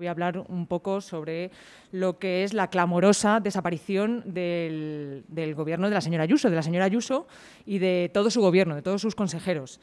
Voy a hablar un poco sobre lo que es la clamorosa desaparición del, gobierno de la señora Ayuso, de la señora Ayuso y de todo su gobierno, de todos sus consejeros.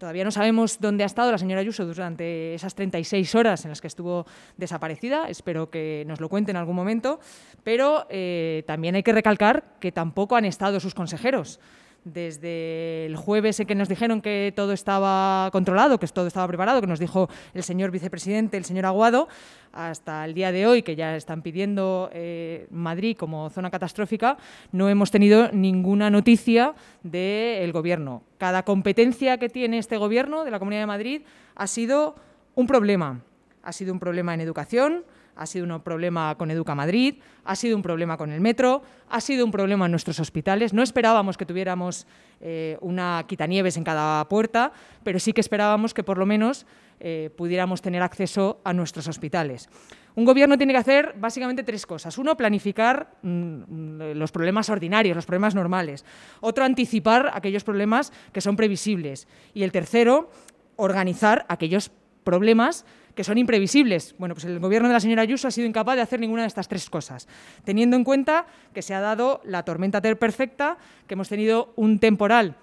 Todavía no sabemos dónde ha estado la señora Ayuso durante esas 36 horas en las que estuvo desaparecida. Espero que nos lo cuente en algún momento. Pero eh, también hay que recalcar que tampoco han estado sus consejeros desde el jueves en que nos dijeron que todo estaba controlado, que todo estaba preparado, que nos dijo el señor vicepresidente, el señor Aguado, hasta el día de hoy, que ya están pidiendo eh, Madrid como zona catastrófica, no hemos tenido ninguna noticia del Gobierno. Cada competencia que tiene este Gobierno de la Comunidad de Madrid ha sido un problema. Ha sido un problema en educación, ha sido un problema con Educa Madrid, ha sido un problema con el metro, ha sido un problema en nuestros hospitales. No esperábamos que tuviéramos eh, una quitanieves en cada puerta, pero sí que esperábamos que por lo menos eh, pudiéramos tener acceso a nuestros hospitales. Un gobierno tiene que hacer básicamente tres cosas. Uno, planificar mm, los problemas ordinarios, los problemas normales. Otro, anticipar aquellos problemas que son previsibles. Y el tercero, organizar aquellos problemas que son imprevisibles. Bueno, pues el gobierno de la señora Ayuso ha sido incapaz de hacer ninguna de estas tres cosas, teniendo en cuenta que se ha dado la tormenta perfecta, que hemos tenido un temporal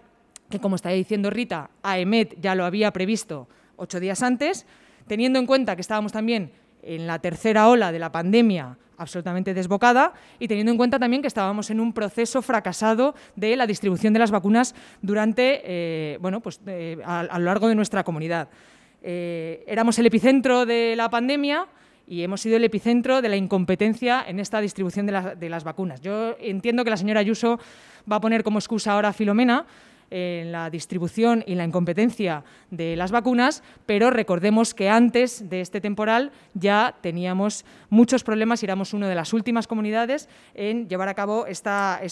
que, como está diciendo Rita, AEMET ya lo había previsto ocho días antes, teniendo en cuenta que estábamos también en la tercera ola de la pandemia absolutamente desbocada y teniendo en cuenta también que estábamos en un proceso fracasado de la distribución de las vacunas durante, eh, bueno, pues, eh, a lo largo de nuestra comunidad. Eh, éramos el epicentro de la pandemia y hemos sido el epicentro de la incompetencia en esta distribución de, las vacunas. Yo entiendo que la señora Ayuso va a poner como excusa ahora a Filomena en eh, la distribución y la incompetencia de las vacunas, pero recordemos que antes de este temporal ya teníamos muchos problemas y éramos una de las últimas comunidades en llevar a cabo esta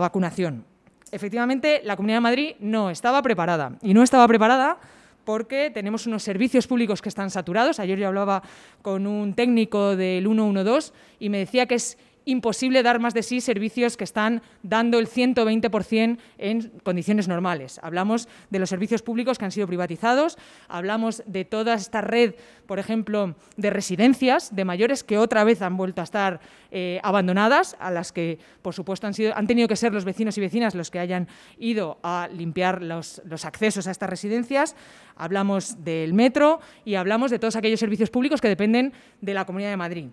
vacunación. Efectivamente, la Comunidad de Madrid no estaba preparada y no estaba preparada porque tenemos unos servicios públicos que están saturados. Ayer yo hablaba con un técnico del 112 y me decía que es imposible dar más de sí servicios que están dando el 120% en condiciones normales. Hablamos de los servicios públicos que han sido privatizados, hablamos de toda esta red, por ejemplo, de residencias de mayores que otra vez han vuelto a estar eh, abandonadas, a las que, por supuesto, han, sido, han tenido que ser los vecinos y vecinas los que hayan ido a limpiar los accesos a estas residencias. Hablamos del metro y hablamos de todos aquellos servicios públicos que dependen de la Comunidad de Madrid.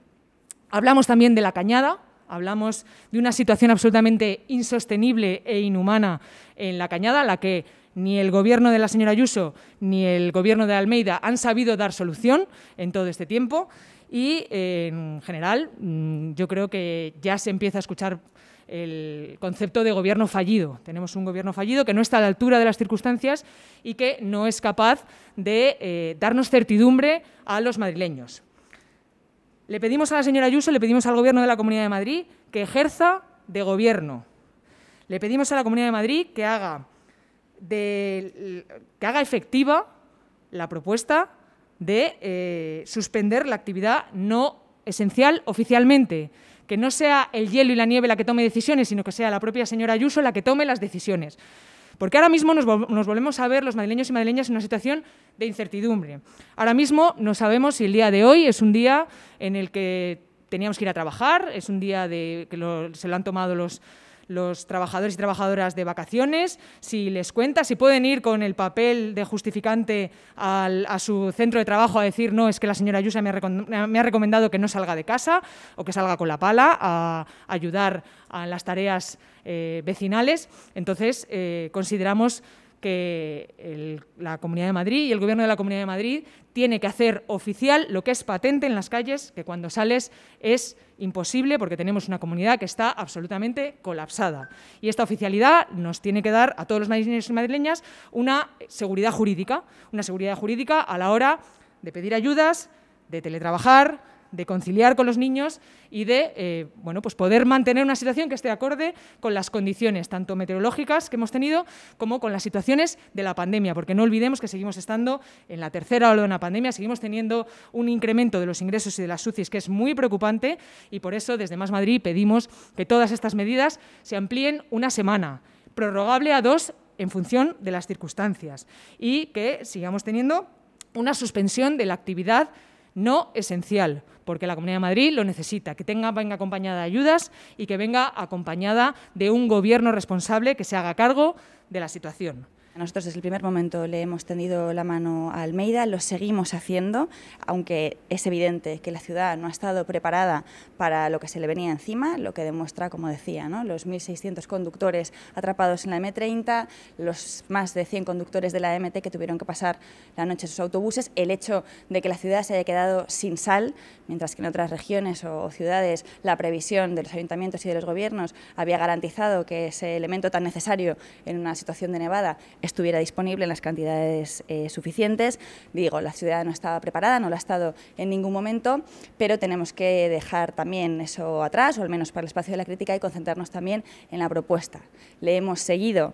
Hablamos también de la cañada, hablamos de una situación absolutamente insostenible e inhumana en la cañada, a la que ni el gobierno de la señora Ayuso ni el gobierno de Almeida han sabido dar solución en todo este tiempo. Y en general, mm, yo creo que ya se empieza a escuchar el concepto de gobierno fallido. Tenemos un gobierno fallido que no está a la altura de las circunstancias y que no es capaz de eh, darnos certidumbre a los madrileños. Le pedimos a la señora Ayuso, le pedimos al Gobierno de la Comunidad de Madrid que ejerza de Gobierno. Le pedimos a la Comunidad de Madrid que haga, que haga efectiva la propuesta de eh, suspender la actividad no esencial oficialmente. Que no sea el hielo y la nieve la que tome decisiones, sino que sea la propia señora Ayuso la que tome las decisiones. Porque ahora mismo nos, volvemos a ver los madrileños y madrileñas en una situación de incertidumbre. Ahora mismo no sabemos si el día de hoy es un día en el que teníamos que ir a trabajar, es un día de, que se lo han tomado los los trabajadores y trabajadoras de vacaciones, si les cuenta, si pueden ir con el papel de justificante al, a su centro de trabajo a decir, no, es que la señora Ayusa me ha, recomendado que no salga de casa o que salga con la pala a ayudar a las tareas eh, vecinales. Entonces, eh, consideramos que la Comunidad de Madrid y el Gobierno de la Comunidad de Madrid tiene que hacer oficial lo que es patente en las calles, que cuando sales es imposible porque tenemos una comunidad que está absolutamente colapsada. Y esta oficialidad nos tiene que dar a todos los madrileños y madrileñas una seguridad jurídica, una seguridad jurídica a la hora de pedir ayudas, de teletrabajar, de conciliar con los niños y de eh, bueno, pues poder mantener una situación que esté acorde con las condiciones, tanto meteorológicas que hemos tenido como con las situaciones de la pandemia, porque no olvidemos que seguimos estando en la tercera ola de una pandemia, seguimos teniendo un incremento de los ingresos y de las UCIs que es muy preocupante y por eso desde Más Madrid pedimos que todas estas medidas se amplíen una semana, prorrogable a dos en función de las circunstancias y que sigamos teniendo una suspensión de la actividad no esencial porque la Comunidad de Madrid lo necesita, que tenga, venga acompañada de ayudas y que venga acompañada de un gobierno responsable que se haga cargo de la situación. Nosotros desde el primer momento le hemos tendido la mano a Almeida, lo seguimos haciendo, aunque es evidente que la ciudad no ha estado preparada para lo que se le venía encima, lo que demuestra, como decía, los 1.600 conductores atrapados en la M30, los más de 100 conductores de la MT que tuvieron que pasar la noche en sus autobuses, el hecho de que la ciudad se haya quedado sin sal, mientras que en otras regiones o ciudades la previsión de los ayuntamientos y de los gobiernos había garantizado que ese elemento tan necesario en una situación de nevada estuviera disponible en las cantidades eh, suficientes. Digo, la ciudad no estaba preparada, no lo ha estado en ningún momento, pero tenemos que dejar también eso atrás, o al menos para el espacio de la crítica, y concentrarnos también en la propuesta. Le hemos seguido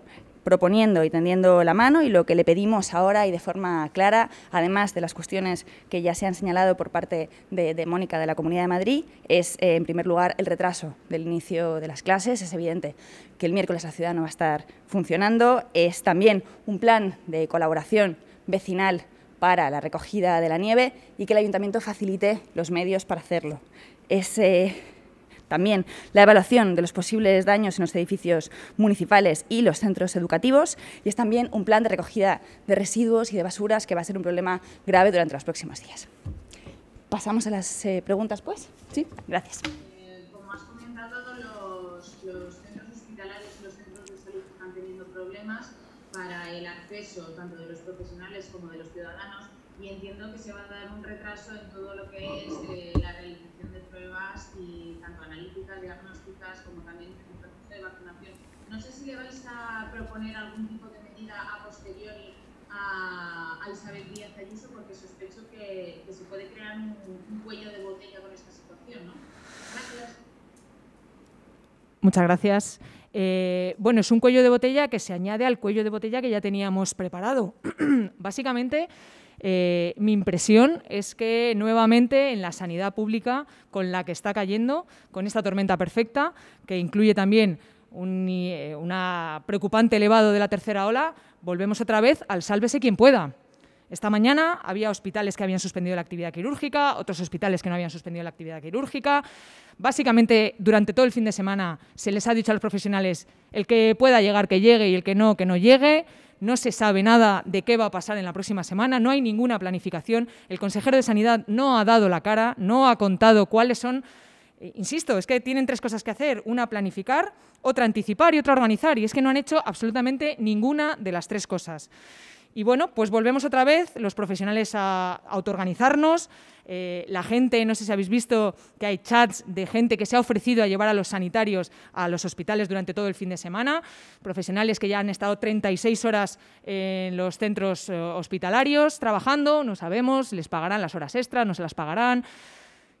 proponiendo y tendiendo la mano y lo que le pedimos ahora y de forma clara, además de las cuestiones que ya se han señalado por parte de, Mónica de la Comunidad de Madrid, es eh, en primer lugar el retraso del inicio de las clases. Es evidente que el miércoles la ciudad no va a estar funcionando. Es también un plan de colaboración vecinal para la recogida de la nieve y que el ayuntamiento facilite los medios para hacerlo. Eh, también la evaluación de los posibles daños en los edificios municipales y los centros educativos y es también un plan de recogida de residuos y de basuras que va a ser un problema grave durante los próximos días. Pasamos a las eh, preguntas, pues. Sí, gracias. Eh, como has comentado, los centros hospitalarios y los centros de salud están teniendo problemas para el acceso tanto de los profesionales como de los ciudadanos y entiendo que se va a dar un retraso en todo lo que es eh, la realización de pruebas y tanto analíticas, diagnósticas como también el proceso de vacunación. No sé si le vais a proponer algún tipo de medida a posteriori a, a Isabel Díaz Ayuso porque sospecho que, se puede crear un, cuello de botella con esta situación, ¿no? Gracias. Muchas gracias. Eh, bueno, es un cuello de botella que se añade al cuello de botella que ya teníamos preparado. Básicamente, eh, mi impresión es que nuevamente en la sanidad pública con la que está cayendo, con esta tormenta perfecta, que incluye también un eh, una preocupante elevado de la tercera ola, volvemos otra vez al sálvese quien pueda. Esta mañana había hospitales que habían suspendido la actividad quirúrgica, otros hospitales que no habían suspendido la actividad quirúrgica. Básicamente, durante todo el fin de semana se les ha dicho a los profesionales el que pueda llegar, que llegue y el que no, que no llegue no se sabe nada de qué va a pasar en la próxima semana, no hay ninguna planificación, el consejero de Sanidad no ha dado la cara, no ha contado cuáles son eh, insisto, es que tienen tres cosas que hacer. Una, planificar, otra, anticipar y otra, organizar. Y es que no han hecho absolutamente ninguna de las tres cosas. Y bueno, pues volvemos otra vez los profesionales a autoorganizarnos. Eh, la gente, no sé si habéis visto que hay chats de gente que se ha ofrecido a llevar a los sanitarios a los hospitales durante todo el fin de semana, profesionales que ya han estado 36 horas en los centros eh, hospitalarios trabajando, no sabemos, les pagarán las horas extras, no se las pagarán.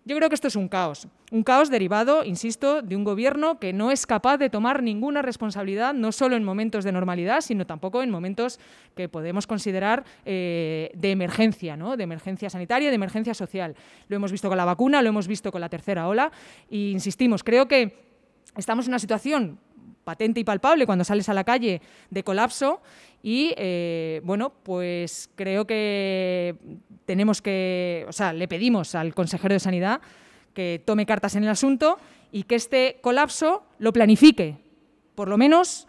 Yo creo que esto es un caos, un caos derivado, insisto, de un gobierno que no es capaz de tomar ninguna responsabilidad, no solo en momentos de normalidad, sino tampoco en momentos que podemos considerar eh, de emergencia, ¿no? de emergencia sanitaria, de emergencia social. Lo hemos visto con la vacuna, lo hemos visto con la tercera ola, e insistimos, creo que estamos en una situación patente y palpable cuando sales a la calle de colapso y eh, bueno, pues creo que tenemos que, o sea, le pedimos al consejero de Sanidad que tome cartas en el asunto y que este colapso lo planifique, por lo menos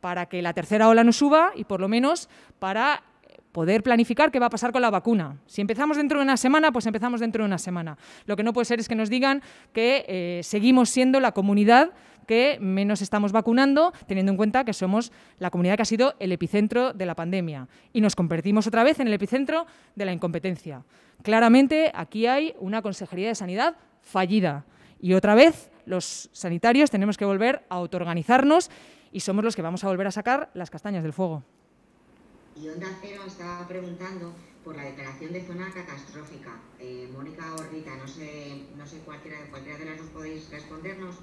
para que la tercera ola no suba y por lo menos para poder planificar qué va a pasar con la vacuna. Si empezamos dentro de una semana, pues empezamos dentro de una semana. Lo que no puede ser es que nos digan que eh, seguimos siendo la comunidad que menos estamos vacunando, teniendo en cuenta que somos la comunidad que ha sido el epicentro de la pandemia. Y nos convertimos otra vez en el epicentro de la incompetencia. Claramente, aquí hay una Consejería de Sanidad fallida. Y otra vez, los sanitarios tenemos que volver a autoorganizarnos y somos los que vamos a volver a sacar las castañas del fuego. Y Onda Cero estaba preguntando por la declaración de zona catastrófica. Eh, Mónica o no sé, no sé cualquiera, cualquiera de las dos podéis respondernos.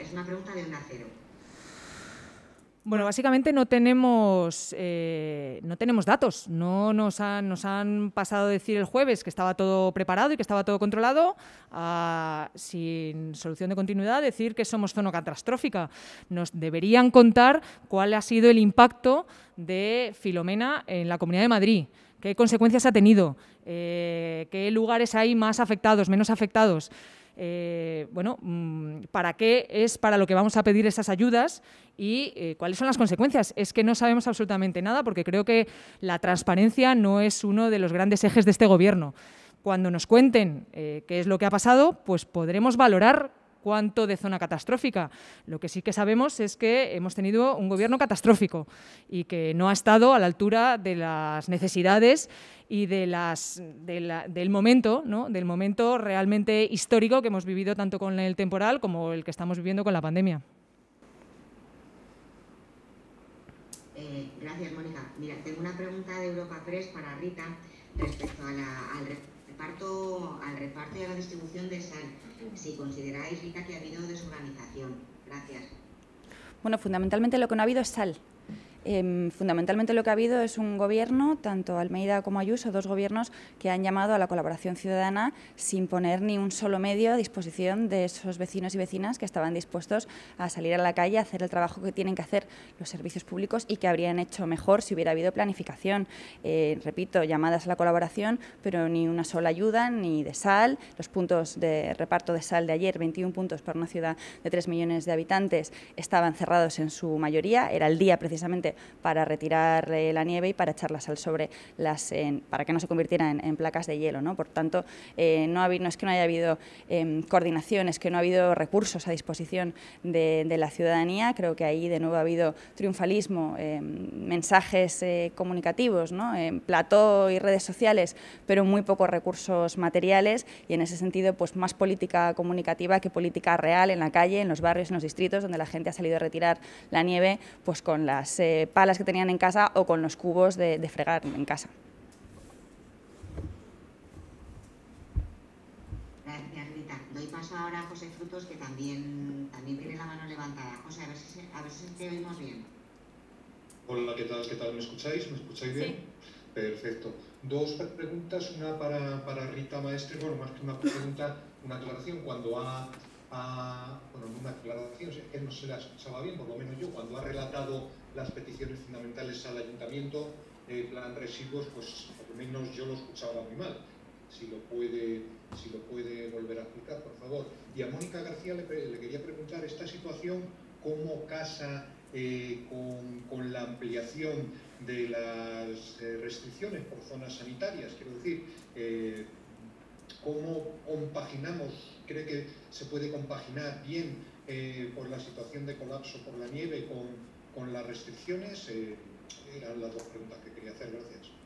Es una pregunta de Onda Cero. Bueno, básicamente no tenemos, eh, no tenemos datos. No nos han, nos han pasado a decir el jueves que estaba todo preparado y que estaba todo controlado, sin solución de continuidad, decir que somos zona catastrófica. Nos deberían contar cuál ha sido el impacto de Filomena en la Comunidad de Madrid qué consecuencias ha tenido, eh, qué lugares hay más afectados, menos afectados. Eh, bueno, mm, para qué es para lo que vamos a pedir esas ayudas y eh, cuáles son las consecuencias. Es que no sabemos absolutamente nada porque creo que la transparencia no es uno de los grandes ejes de este gobierno. Cuando nos cuenten eh, qué es lo que ha pasado, pues podremos valorar cuánto de zona catastrófica. Lo que sí que sabemos es que hemos tenido un gobierno catastrófico y que no ha estado a la altura de las necesidades y de las, del momento, del momento realmente histórico que hemos vivido tanto con el temporal como el que estamos viviendo con la pandemia. Eh, gracias, Mónica. Mira, tengo una pregunta de Europa Press para Rita respecto al reparto, al reparto y a la distribución de sal, si consideráis, Rita, que ha habido desorganización. Gracias. Bueno, fundamentalmente lo que no ha habido es sal. Em, fundamentalmente lo que ha habido es un gobierno, tanto Almeida como Ayuso, dos gobiernos que han llamado a la colaboración ciudadana sin poner ni un solo medio a disposición de esos vecinos y vecinas que estaban dispuestos a salir a la calle, a hacer el trabajo que tienen que hacer los servicios públicos y que habrían hecho mejor si hubiera habido planificación. Eh, repito, llamadas a la colaboración, pero ni una sola ayuda, ni de sal. Los puntos de reparto de sal de ayer, 21 puntos para una ciudad de 3 millones de habitantes, estaban cerrados en su mayoría. Era el día precisamente para retirar la nieve y para echarlas al sobre las, para que no se convirtieran en, placas de hielo. Por tanto, eh, no, ha, no, es que no haya habido em, coordinación, es que no ha habido recursos a disposición de, la ciudadanía. Creo que ahí de nuevo ha habido triunfalismo, em, mensajes eh, comunicativos, ¿no? plató y redes sociales, pero muy pocos recursos materiales y en ese sentido pues más política comunicativa que política real en la calle, en los barrios, en los distritos donde la gente ha salido a retirar la nieve pues con las eh, palas que tenían en casa o con los cubos de, fregar en casa. Gracias, Rita. Doy paso ahora a José Frutos, que también, tiene la mano levantada. José, a ver, si, a ver si te oímos bien. Hola, ¿qué tal? ¿Qué tal? ¿Me escucháis? ¿Me escucháis bien? Perfecto. Dos preguntas, una para, para Rita Maestre, más que una pregunta, una aclaración. Cuando ha, bueno, una aclaración, es que no se la escuchaba bien, por lo menos yo, cuando ha relatado las peticiones fundamentales al ayuntamiento, eh, plan residuos, pues por lo menos yo lo escuchaba muy mal. Si lo puede, si lo puede volver a explicar, por favor. Y a Mónica García le, quería preguntar esta situación, cómo casa eh, con, la ampliación de las eh, restricciones por zonas sanitarias, quiero decir, cómo compaginamos, cree que se puede compaginar bien por la situación de colapso por la nieve con con las restricciones, eh, eran las dos preguntas que quería hacer, gracias.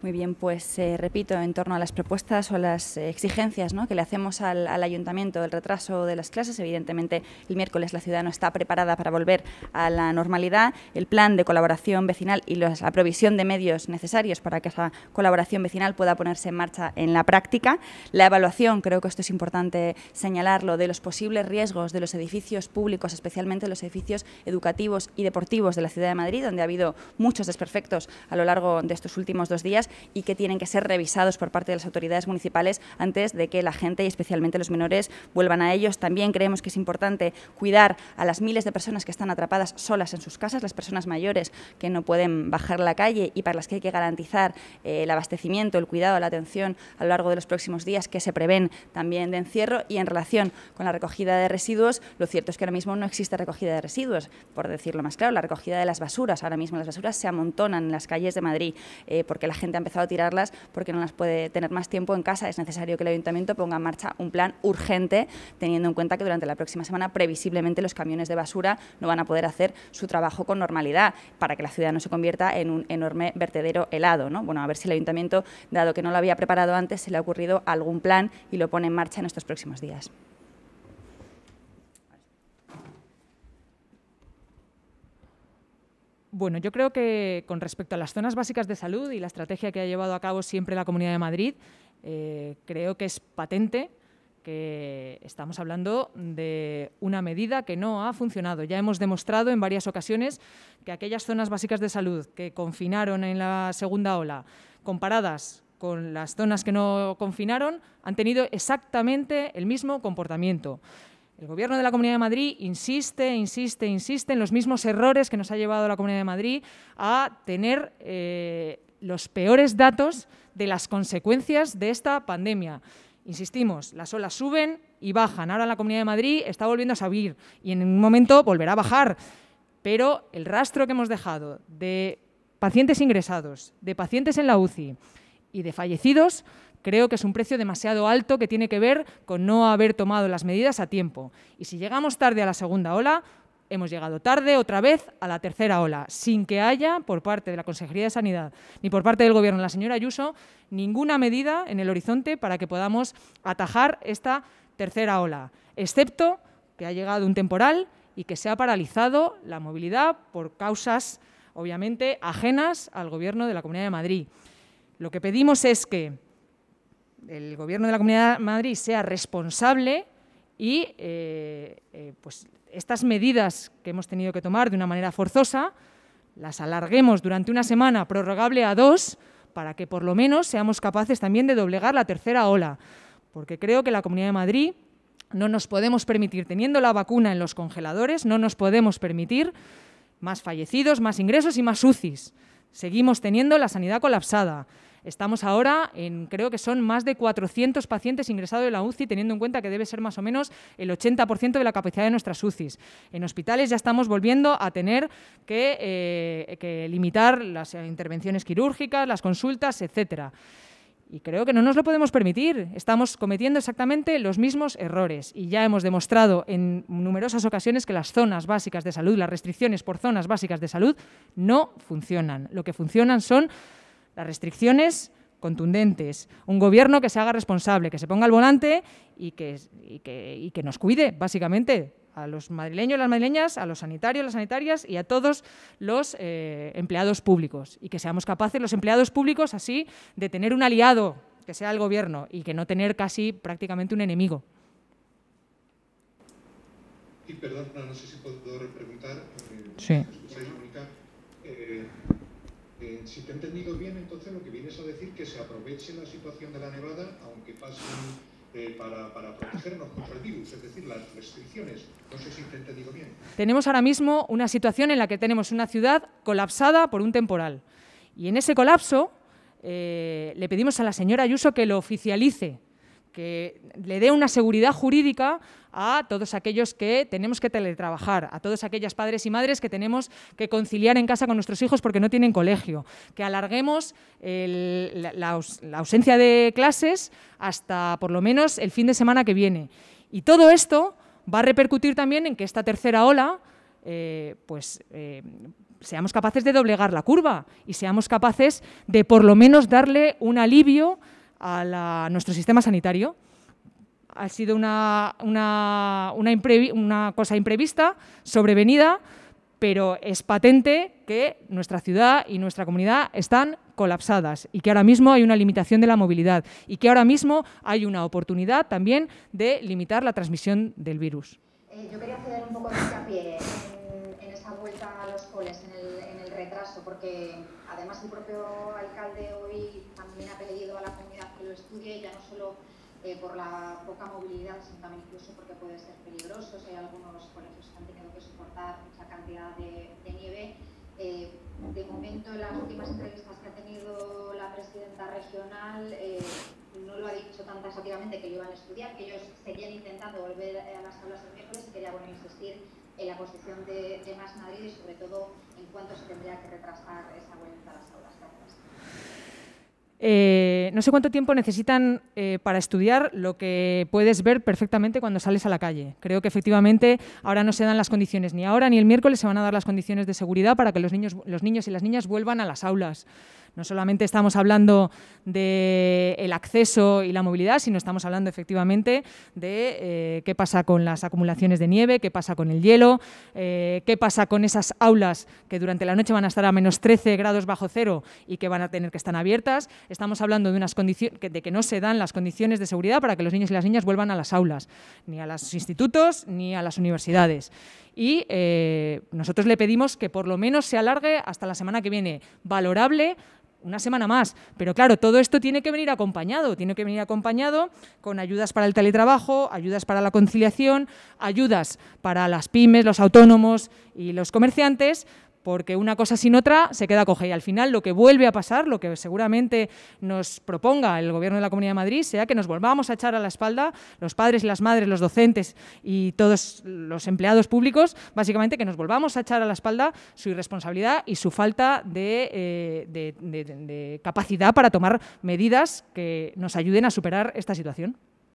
Muy bien, pues eh, repito, en torno a las propuestas o las exigencias que le hacemos al, ayuntamiento del retraso de las clases, evidentemente el miércoles la ciudad no está preparada para volver a la normalidad. El plan de colaboración vecinal y la provisión de medios necesarios para que esa colaboración vecinal pueda ponerse en marcha en la práctica. La evaluación, creo que esto es importante señalarlo, de los posibles riesgos de los edificios públicos, especialmente los edificios educativos y deportivos de la ciudad de Madrid, donde ha habido muchos desperfectos a lo largo de estos últimos dos días y que tienen que ser revisados por parte de las autoridades municipales antes de que la gente y especialmente los menores vuelvan a ellos. También creemos que es importante cuidar a las miles de personas que están atrapadas solas en sus casas, las personas mayores que no pueden bajar la calle y para las que hay que garantizar eh, el abastecimiento, el cuidado, la atención a lo largo de los próximos días que se prevén también de encierro y en relación con la recogida de residuos, lo cierto es que ahora mismo no existe recogida de residuos, por decirlo más claro, la recogida de las basuras, ahora mismo las basuras se amontonan en las calles de Madrid eh, porque la gente ha empezado a tirarlas porque no las puede tener más tiempo en casa. Es necesario que el ayuntamiento ponga en marcha un plan urgente, teniendo en cuenta que durante la próxima semana previsiblemente los camiones de basura no van a poder hacer su trabajo con normalidad para que la ciudad no se convierta en un enorme vertedero helado. ¿no? Bueno, a ver si el ayuntamiento, dado que no lo había preparado antes, se le ha ocurrido algún plan y lo pone en marcha en estos próximos días. Bueno, yo creo que con respecto a las zonas básicas de salud y la estrategia que ha llevado a cabo siempre la Comunidad de Madrid, eh, creo que es patente que estamos hablando de una medida que no ha funcionado. Ya hemos demostrado en varias ocasiones que aquellas zonas básicas de salud que confinaron en la segunda ola, comparadas con las zonas que no confinaron, han tenido exactamente el mismo comportamiento. El Gobierno de la Comunidad de Madrid insiste, insiste, insiste en los mismos errores que nos ha llevado la Comunidad de Madrid a tener eh, los peores datos de las consecuencias de esta pandemia. Insistimos, las olas suben y bajan. Ahora la Comunidad de Madrid está volviendo a subir y en un momento volverá a bajar. Pero el rastro que hemos dejado de pacientes ingresados, de pacientes en la UCI, y de fallecidos, creo que es un precio demasiado alto que tiene que ver con no haber tomado las medidas a tiempo. Y si llegamos tarde a la segunda ola, hemos llegado tarde otra vez a la tercera ola, sin que haya por parte de la Consejería de Sanidad ni por parte del Gobierno de la señora Ayuso ninguna medida en el horizonte para que podamos atajar esta tercera ola, excepto que ha llegado un temporal y que se ha paralizado la movilidad por causas obviamente ajenas al Gobierno de la Comunidad de Madrid. Lo que pedimos es que el Gobierno de la Comunidad de Madrid sea responsable y eh, eh, pues, estas medidas que hemos tenido que tomar de una manera forzosa las alarguemos durante una semana, prorrogable a dos, para que por lo menos seamos capaces también de doblegar la tercera ola. Porque creo que la Comunidad de Madrid no nos podemos permitir, teniendo la vacuna en los congeladores, no nos podemos permitir más fallecidos, más ingresos y más UCIs. Seguimos teniendo la sanidad colapsada. Estamos ahora en, creo que son más de 400 pacientes ingresados en la UCI, teniendo en cuenta que debe ser más o menos el 80% de la capacidad de nuestras UCIs. En hospitales ya estamos volviendo a tener que, eh, limitar las eh, intervenciones quirúrgicas, las consultas, etcétera. Y creo que no nos lo podemos permitir. Estamos cometiendo exactamente los mismos errores. Y ya hemos demostrado en numerosas ocasiones que las zonas básicas de salud, las restricciones por zonas básicas de salud, no funcionan. Lo que funcionan son las restricciones contundentes, un gobierno que se haga responsable, que se ponga al volante y que, y que, nos cuide, básicamente, a los madrileños, y las madrileñas, a los sanitarios, las sanitarias y a todos los eh, empleados públicos. Y que seamos capaces los empleados públicos así de tener un aliado que sea el gobierno y que no tener casi prácticamente un enemigo. Y perdón, sé si puedo repreguntar. Eh, sí. eso decir que se aproveche la situación de la nevada, aunque pasen eh, para, protegernos contra el virus, es decir, las restricciones. No sé si te, digo bien. Tenemos ahora mismo una situación en la que tenemos una ciudad colapsada por un temporal. Y en ese colapso eh, le pedimos a la señora Ayuso que lo oficialice, que le dé una seguridad jurídica a todos aquellos que tenemos que teletrabajar, a todos aquellos padres y madres que tenemos que conciliar en casa con nuestros hijos porque no tienen colegio, que alarguemos la, ausencia de clases hasta por lo menos el fin de semana que viene. Y todo esto va a repercutir también en que esta tercera ola, eh, pues eh, seamos capaces de doblegar la curva y seamos capaces de por lo menos darle un alivio a, nuestro sistema sanitario. Ha sido una, una, una, cosa imprevista, sobrevenida, pero es patente que nuestra ciudad y nuestra comunidad están colapsadas y que ahora mismo hay una limitación de la movilidad y que ahora mismo hay una oportunidad también de limitar la transmisión del virus. Eh, yo quería hacer un poco de en, vuelta a los en porque además el propio alcalde hoy también ha pedido a la comunidad que lo estudie, ya no solo eh, por la poca movilidad, sino también incluso porque puede ser peligroso. si hay algunos colegios que han tenido que soportar mucha cantidad de, nieve. Eh, de momento, en las últimas entrevistas que ha tenido la presidenta regional, eh, no lo ha dicho tan taxativamente que lo iban a estudiar, que ellos seguían intentando volver a las aulas el miércoles y quería bueno, insistir en la posición de, Madrid y sobre todo en cuánto se tendría que retrasar esa vuelta a las aulas. Eh, no sé cuánto tiempo necesitan eh, para estudiar lo que puedes ver perfectamente cuando sales a la calle. Creo que efectivamente ahora no se dan las condiciones, ni ahora ni el miércoles se van a dar las condiciones de seguridad para que los niños, los niños y las niñas vuelvan a las aulas. No solamente estamos hablando del eh, el acceso y la movilidad, sino estamos hablando efectivamente de eh, qué pasa con las acumulaciones de nieve, qué pasa con el hielo, eh, qué pasa con esas aulas que durante la noche van a estar a menos 13 grados bajo cero y que van a tener que estar abiertas. Estamos hablando de, unas de que no se dan las condiciones de seguridad para que los niños y las niñas vuelvan a las aulas, ni a los institutos ni a las universidades. Y nosotros le pedimos que por lo menos se alargue hasta la semana que viene. Valorable una semana más. Pero claro, todo esto tiene que venir acompañado, tiene que venir acompañado con ayudas para el teletrabajo, ayudas para la conciliación, ayudas para las pymes, los autónomos y los comerciantes, porque una cosa sin otra se queda coja y al final lo que vuelve a pasar, lo que seguramente nos proponga el Gobierno de la Comunidad de Madrid, sea que nos volvamos a echar a la espalda los padres y las madres, los docentes y todos los empleados públicos, básicamente que nos volvamos a echar a la espalda su irresponsabilidad y su falta de eh, capacidad para tomar medidas que nos ayuden a superar esta situación.